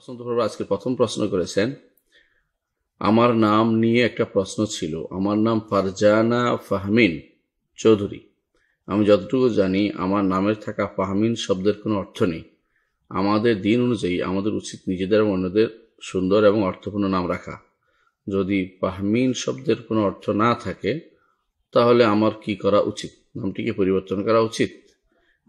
বসন্ত প্রভু আজকে প্রথম প্রশ্ন করেছেন আমার নাম নিয়ে একটা প্রশ্ন ছিল আমার নাম ফারজানা ফাহমিন চৌধুরী আমি যতটুকু জানি আমার নামের থাকা ফাহমিন শব্দের কোনো অর্থ নেই আমাদের দিন অনুযায়ী আমাদের উচিত নিজেদের এবং অন্যদের সুন্দর এবং অর্থপূর্ণ নাম রাখা যদি পাহমিন শব্দের কোনো অর্থ না থাকে তাহলে আমার কি করা উচিত নামটিকে পরিবর্তন করা উচিত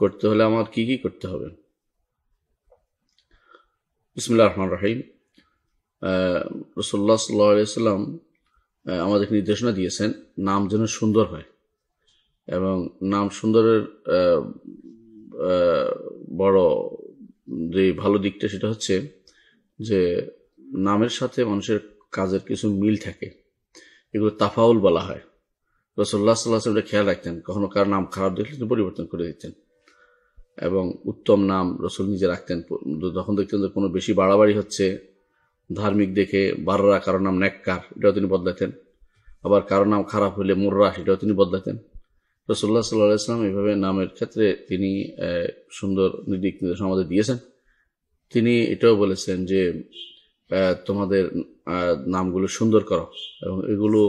করতে হলে আমার কি কি করতে হবে বিসমুল্লাহ রহমান রাহিম রসোল্লা সাল্লাম আমাদেরকে নির্দেশনা দিয়েছেন নাম যেন সুন্দর হয় এবং নাম সুন্দরের বড় যে ভালো দিকটা সেটা হচ্ছে যে নামের সাথে মানুষের কাজের কিছু মিল থাকে এগুলো তাফাউল বলা হয় রসল্লাহ সাল্লাহ সাল্লাম খেয়াল রাখতেন কখনো কার নাম খারাপ দেখলে পরিবর্তন করে দিতেন এবং উত্তম নাম রসুল নিজে রাখতেন যখন দেখতেন যে কোনো বেশি বাড়াবাড়ি হচ্ছে ধার্মিক দেখে বাররা কারো নাম ন্যাক্কার এটাও তিনি বদলাতেন আবার কারো নাম খারাপ হলে মুর্রা সেটাও তিনি বদলাতেন রসুল্লাহ সাল্লাহ ইসলাম এইভাবে নামের ক্ষেত্রে তিনি সুন্দর নির্দিক নির্দেশ আমাদের দিয়েছেন তিনি এটাও বলেছেন যে তোমাদের নামগুলো সুন্দর করো এবং এগুলো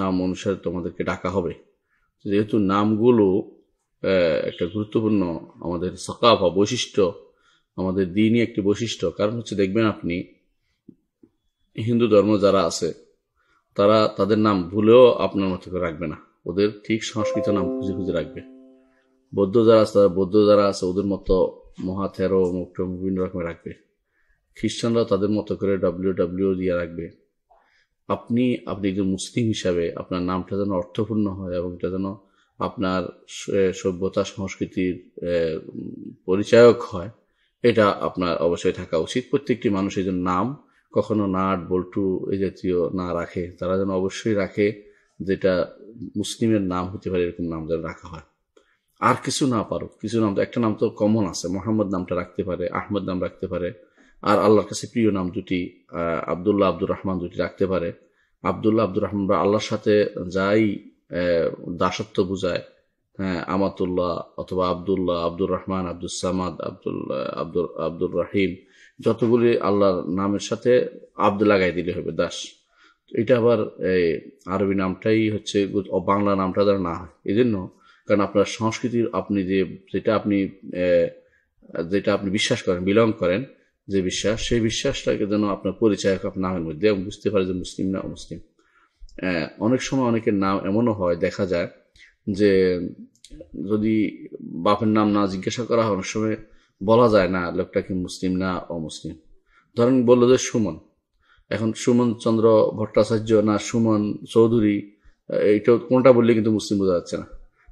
নাম অনুসারে তোমাদেরকে ডাকা হবে যেহেতু নামগুলো একটা গুরুত্বপূর্ণ আমাদের সকাফা বৈশিষ্ট্য আমাদের দিনই একটি বৈশিষ্ট্য কারণ হচ্ছে দেখবেন আপনি হিন্দু ধর্ম যারা আছে তারা তাদের নাম ভুলেও আপনার মতো করে রাখবে না ওদের ঠিক সংস্কৃত নাম খুঁজে খুঁজে রাখবে বৌদ্ধ যারা আছে তারা বৌদ্ধ যারা আছে ওদের মতো মহাথেরো মুক্ত বিভিন্ন রকমের রাখবে খ্রিস্টানরা তাদের মতো করে ডাব্লিউ ডাব্লিউ দিয়ে রাখবে আপনি আপনি একজন মুসলিম হিসাবে আপনার নামটা যেন অর্থপূর্ণ হয় এবং এটা যেন আপনার সভ্যতা সংস্কৃতির পরিচায়ক হয় এটা আপনার অবশ্যই থাকা উচিত প্রত্যেকটি মানুষের যেন নাম কখনো নাট বল্টু এই জাতীয় না রাখে তারা যেন অবশ্যই রাখে যেটা মুসলিমের নাম হতে পারে এরকম নাম যেন রাখা হয় আর কিছু না পারো কিছু নাম তো একটা নাম তো কমন আছে মোহাম্মদ নামটা রাখতে পারে আহমদ নাম রাখতে পারে আর আল্লাহর কাছে প্রিয় নাম দুটি আবদুল্লাহ আব্দুর রহমান দুটি রাখতে পারে আবদুল্লাহ আব্দুর রহমান বা আল্লাহর সাথে যাই দাসত্ব বুঝায় হ্যাঁ আমাতুল্লাহ অথবা আবদুল্লাহ আব্দুর রহমান আব্দুল সামাদ আব্দুল আব্দুল আব্দুর রাহিম যতগুলি আল্লাহর নামের সাথে আব্দ লাগাই দিলে হবে দাস এটা আবার এই আরবি নামটাই হচ্ছে বাংলা নামটা দ্বারা না হয় এই জন্য কারণ আপনার সংস্কৃতির আপনি যে যেটা আপনি যেটা আপনি বিশ্বাস করেন বিলং করেন যে বিশ্বাস সেই বিশ্বাসটাকে যেন আপনার পরিচয় আপনার নামের মধ্যে বুঝতে পারে যে মুসলিম না মুসলিম অনেক সময় অনেকের নাম এমনও হয় দেখা যায় যে যদি বাপের নাম না জিজ্ঞাসা করা হয় অনেক সময় বলা যায় না লোকটা কি মুসলিম না অমুসলিম ধরেন বললো যে সুমন এখন সুমন চন্দ্র ভট্টাচার্য না সুমন চৌধুরী এটা কোনটা বললে কিন্তু মুসলিম বোঝা যাচ্ছে না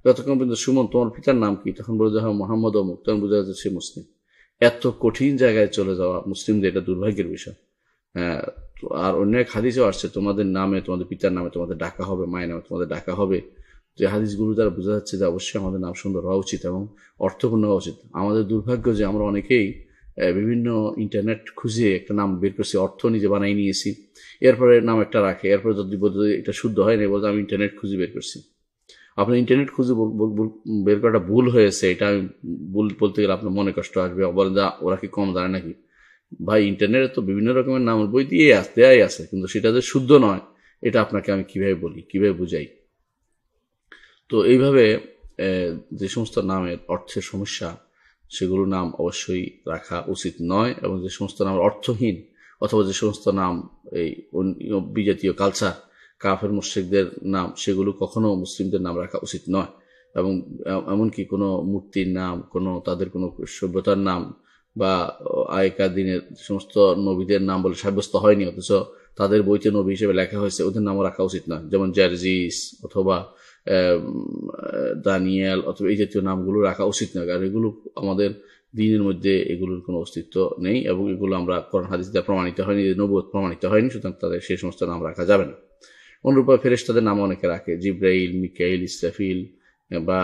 যতক্ষণ কিন্তু সুমন তোমার পিতার নাম কি তখন বলে হ্যাঁ মোহাম্মদ অমুক তখন বোঝা যাচ্ছে সে মুসলিম এত কঠিন জায়গায় চলে যাওয়া মুসলিমদের এটা দুর্ভাগ্যের বিষয় হ্যাঁ আর অন্য এক হাদিসেও আসছে তোমাদের নামে তোমাদের পিতার নামে তোমাদের ডাকা হবে মায়ের নামে তোমাদের ডাকা হবে তো এই হাদিসগুলো দ্বারা বোঝা যাচ্ছে যে অবশ্যই আমাদের নাম সুন্দর হওয়া উচিত এবং অর্থপূর্ণ হওয়া উচিত আমাদের দুর্ভাগ্য যে আমরা অনেকেই বিভিন্ন ইন্টারনেট খুঁজে একটা নাম বের করছি অর্থ নিজে বানাই নিয়েছি এরপরে নাম একটা রাখে এরপরে যদি বলতে এটা শুদ্ধ হয় না বলতে আমি ইন্টারনেট খুঁজে বের করছি আপনার ইন্টারনেট খুঁজে বের করাটা ভুল হয়েছে এটা আমি ভুল বলতে গেলে আপনার মনে কষ্ট আসবে বলেন যা ওরা কি কম জানে নাকি ভাই ইন্টারনেটে তো বিভিন্ন রকমের নামের বই দিয়ে আসতে আয় আছে কিন্তু সেটা যে শুদ্ধ নয় এটা আপনাকে আমি কিভাবে বলি কিভাবে বুঝাই তো এইভাবে যে সমস্ত নামের অর্থের সমস্যা সেগুলো নাম অবশ্যই রাখা উচিত নয় এবং যে সমস্ত নাম অর্থহীন অথবা যে সমস্ত নাম এই বিজাতীয় কালচার কাফের মুশ্রিকদের নাম সেগুলো কখনো মুসলিমদের নাম রাখা উচিত নয় এবং এমনকি কোনো মূর্তির নাম কোনো তাদের কোনো সভ্যতার নাম বা আগেকার দিনের সমস্ত নবীদের নাম বলে সাব্যস্ত হয়নি অথচ তাদের বইতে নবী হিসেবে লেখা হয়েছে ওদের নামও রাখা উচিত না যেমন জার্জিস অথবা দানিয়াল অথবা এই জাতীয় নামগুলো রাখা উচিত না কারণ এগুলো আমাদের দিনের মধ্যে এগুলোর কোনো অস্তিত্ব নেই এবং এগুলো আমরা কোরআন হাদিস দ্বারা প্রমাণিত হয়নি নবত প্রমাণিত হয়নি সুতরাং তাদের সেই সমস্ত নাম রাখা যাবে না অনুরূপে ফেরেস তাদের নাম অনেকে রাখে জিব্রাইল মিকাইল ইসরাফিল বা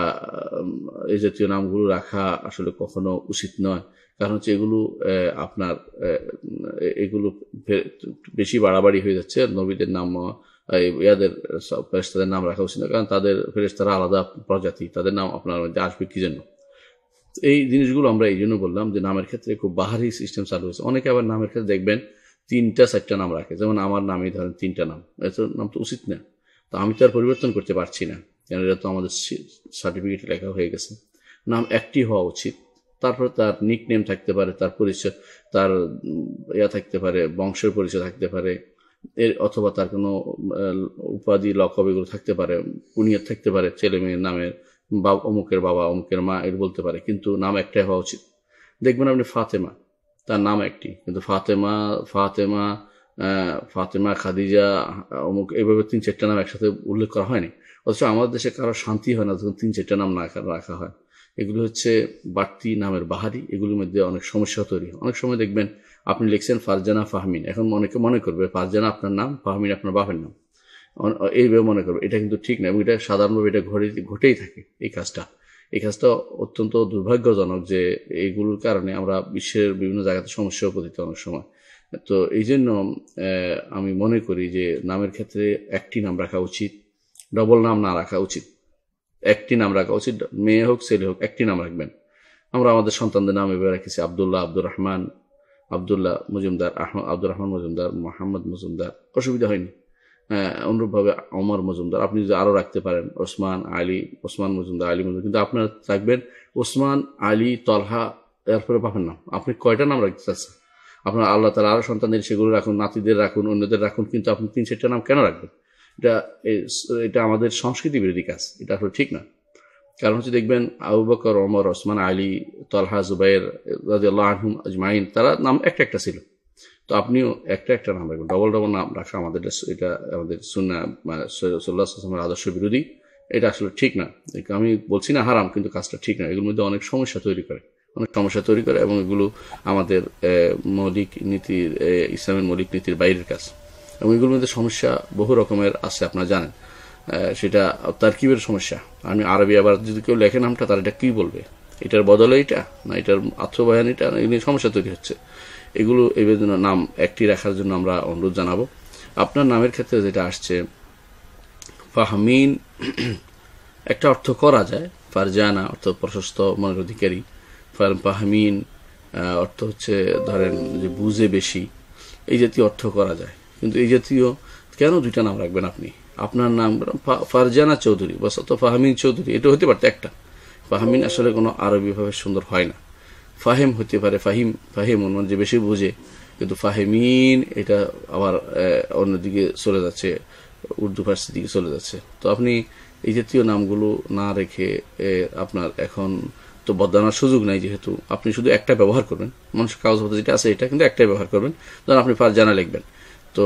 এই জাতীয় নামগুলো রাখা আসলে কখনো উচিত নয় কারণ হচ্ছে এগুলো আপনার এগুলো বেশি বাড়াবাড়ি হয়ে যাচ্ছে নবীদের নাম ইয়াদের ফেরেস্তাদের নাম রাখা উচিত নয় কারণ তাদের ফেরেস্তারা আলাদা প্রজাতি তাদের নাম আপনার মধ্যে আসবে কি জন্য এই জিনিসগুলো আমরা এই জন্য বললাম যে নামের ক্ষেত্রে খুব বাহারি সিস্টেম চালু হয়েছে অনেকে আবার নামের ক্ষেত্রে দেখবেন তিনটা চারটা নাম রাখে যেমন আমার নামই ধরেন তিনটা নাম এত নাম তো উচিত না তো আমি তো আর পরিবর্তন করতে পারছি না কারণ এটা তো আমাদের সার্টিফিকেট লেখা হয়ে গেছে নাম একটি হওয়া উচিত তারপর তার নিক নেম থাকতে পারে তার পরিচয় তার ইয়া থাকতে পারে বংশের পরিচয় থাকতে পারে এর অথবা তার কোনো উপাধি লকব এগুলো থাকতে পারে পুনিয়ার থাকতে পারে ছেলে মেয়ের নামের বা অমুকের বাবা অমুকের মা এর বলতে পারে কিন্তু নাম একটাই হওয়া উচিত দেখবেন আপনি ফাতেমা তার নাম একটি কিন্তু ফাতেমা ফাতেমা ফাতেমা খাদিজা অমুক এভাবে তিন চারটা নাম একসাথে উল্লেখ করা হয়নি অথচ আমাদের দেশে কারো শান্তি হয় না যখন তিন চারটা নাম না রাখা হয় এগুলো হচ্ছে বাড়তি নামের বাহারি এগুলোর মধ্যে অনেক সমস্যা তৈরি অনেক সময় দেখবেন আপনি লিখছেন ফারজানা ফাহমিন এখন অনেকে মনে করবে ফারজানা আপনার নাম ফাহমিন আপনার বাপের নাম এইভাবে মনে করবে এটা কিন্তু ঠিক না এবং এটা সাধারণভাবে এটা ঘটে ঘটেই থাকে এই কাজটা এই কাজটা অত্যন্ত দুর্ভাগ্যজনক যে এইগুলোর কারণে আমরা বিশ্বের বিভিন্ন জায়গাতে সমস্যা উপস্থিত অনেক সময় তো এই জন্য আমি মনে করি যে নামের ক্ষেত্রে একটি নাম রাখা উচিত ডবল নাম না রাখা উচিত একটি নাম রাখা উচিত মেয়ে হোক ছেলে হোক একটি নাম রাখবেন আমরা আমাদের সন্তানদের নাম এভাবে রেখেছি আবদুল্লাহ আব্দুর রহমান আবদুল্লাহ মজুমদার আহমদ আব্দুর রহমান মজুমদার মোহাম্মদ মজুমদার অসুবিধা হয়নি হ্যাঁ অনুরূপভাবে অমর মজুমদার আপনি যদি আরও রাখতে পারেন ওসমান আলী ওসমান মজুমদার আলী মজুমদার কিন্তু আপনারা রাখবেন ওসমান আলী তলহা এরপরে পাবেন নাম আপনি কয়টা নাম রাখতে চাচ্ছেন আপনার আল্লাহ তালা আরও সন্তানদের সেগুলো রাখুন নাতিদের রাখুন অন্যদের রাখুন কিন্তু আপনি তিন চারটা নাম কেন রাখবেন এটা এটা আমাদের সংস্কৃতি বিরোধী কাজ এটা আসলে ঠিক না কারণ হচ্ছে দেখবেন আবু বকর অমর ওসমান আলী তলহা জুবাইর রাজিউল্লাহ আহম আজমাইন তারা নাম একটা একটা ছিল তো আপনিও একটা একটা নাম রাখবেন ডবল ডবল নাম রাখা আমাদের এটা আমাদের সুন্না সোল্লা আদর্শ বিরোধী এটা আসলে ঠিক না আমি বলছি না হারাম কিন্তু কাজটা ঠিক না এগুলোর মধ্যে অনেক সমস্যা তৈরি করে অনেক সমস্যা তৈরি করে এবং এগুলো আমাদের মৌলিক নীতির ইসলামের মৌলিক নীতির বাইরের কাজ এবং এগুলোর মধ্যে সমস্যা বহু রকমের আছে আপনারা জানেন সেটা তারকিবের সমস্যা আমি আরবি আবার যদি কেউ লেখে নামটা তার এটা কী বলবে এটার বদলে এটা না এটার আত্মবায়ন এটা এগুলি সমস্যা তৈরি হচ্ছে এগুলো এবার জন্য নাম একটি রাখার জন্য আমরা অনুরোধ জানাবো আপনার নামের ক্ষেত্রে যেটা আসছে ফাহমিন একটা অর্থ করা যায় ফারজানা অর্থ প্রশস্ত মনের অধিকারী ফাহমিন অর্থ হচ্ছে ধরেন যে বুঝে বেশি এই জাতীয় অর্থ করা যায় কিন্তু এই জাতীয় কেন দুইটা নাম রাখবেন আপনি আপনার নাম ফারজানা চৌধুরী বা সত ফাহমিন চৌধুরী এটা হতে পারতো একটা ফাহমিন আসলে কোনো আরবিভাবে সুন্দর হয় না ফাহেম হতে পারে ফাহিম ফাহেম মানে যে বেশি বোঝে কিন্তু ফাহেমিন এটা আবার অন্যদিকে চলে যাচ্ছে উর্দু ফার্সির দিকে চলে যাচ্ছে তো আপনি এই জাতীয় নামগুলো না রেখে আপনার এখন তো বদলানোর সুযোগ নাই যেহেতু আপনি শুধু একটা ব্যবহার করবেন মানুষের কাগজপত্র যেটা আছে এটা কিন্তু একটাই ব্যবহার করবেন ধরুন আপনি ফার্স্ট জানা লিখবেন তো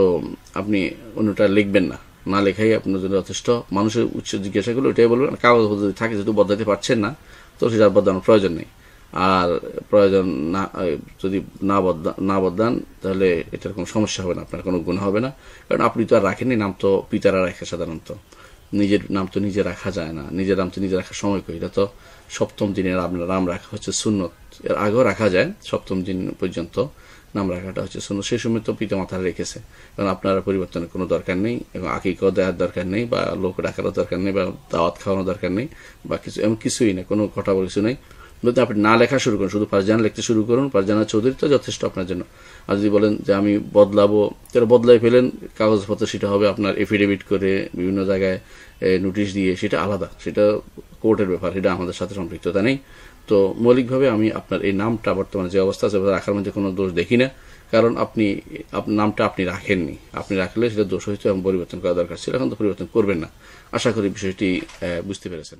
আপনি অন্যটা লিখবেন না না লেখাই আপনার জন্য যথেষ্ট মানুষের উচ্চ জিজ্ঞাসা করলে ওইটাই বলবেন কাগজপত্র যদি থাকে যেহেতু বদলাতে পারছেন না তো সেটা বদলানোর প্রয়োজন নেই আর প্রয়োজন না যদি না বদলা না বদলান তাহলে এটার কোনো সমস্যা হবে না আপনার কোনো গুণ হবে না কারণ আপনি তো আর রাখেননি নাম তো পিতারা রাখে সাধারণত নিজের নাম তো নিজে রাখা যায় না নিজের নাম তো নিজে রাখার সময় কই এটা তো সপ্তম আপনার নাম রাখা হচ্ছে সুন্নত এর আগেও রাখা যায় সপ্তম দিন পর্যন্ত নাম রাখাটা হচ্ছে শূন্য সেই সময় তো পিতা মাথারা রেখেছে কারণ আপনারা পরিবর্তনের কোনো দরকার নেই এবং আকিকেও দেওয়ার দরকার নেই বা লোক ডাকারও দরকার নেই বা দাওয়াত খাওয়ানোর দরকার নেই বা কিছু এমন কিছুই নেই কোনো ঘটা কিছু নেই যদি আপনি না লেখা শুরু করুন শুধু ফারজানা লিখতে শুরু করুন ফারজানা চৌধুরী তো যথেষ্ট আপনার জন্য আর যদি বলেন যে আমি বদলাবো তারা বদলাই ফেলেন কাগজপত্র সেটা হবে আপনার এফিডেভিট করে বিভিন্ন জায়গায় নোটিশ দিয়ে সেটা আলাদা সেটা কোর্টের ব্যাপার সেটা আমাদের সাথে সম্পৃক্ততা নেই তো মৌলিকভাবে আমি আপনার এই নামটা বর্তমানে যে অবস্থা আছে রাখার মধ্যে কোনো দোষ দেখি না কারণ আপনি আপনার নামটা আপনি রাখেননি আপনি রাখলে সেটা দোষ হয়েছে এবং পরিবর্তন করা দরকার ছিল এখন তো পরিবর্তন করবেন না আশা করি বিষয়টি বুঝতে পেরেছেন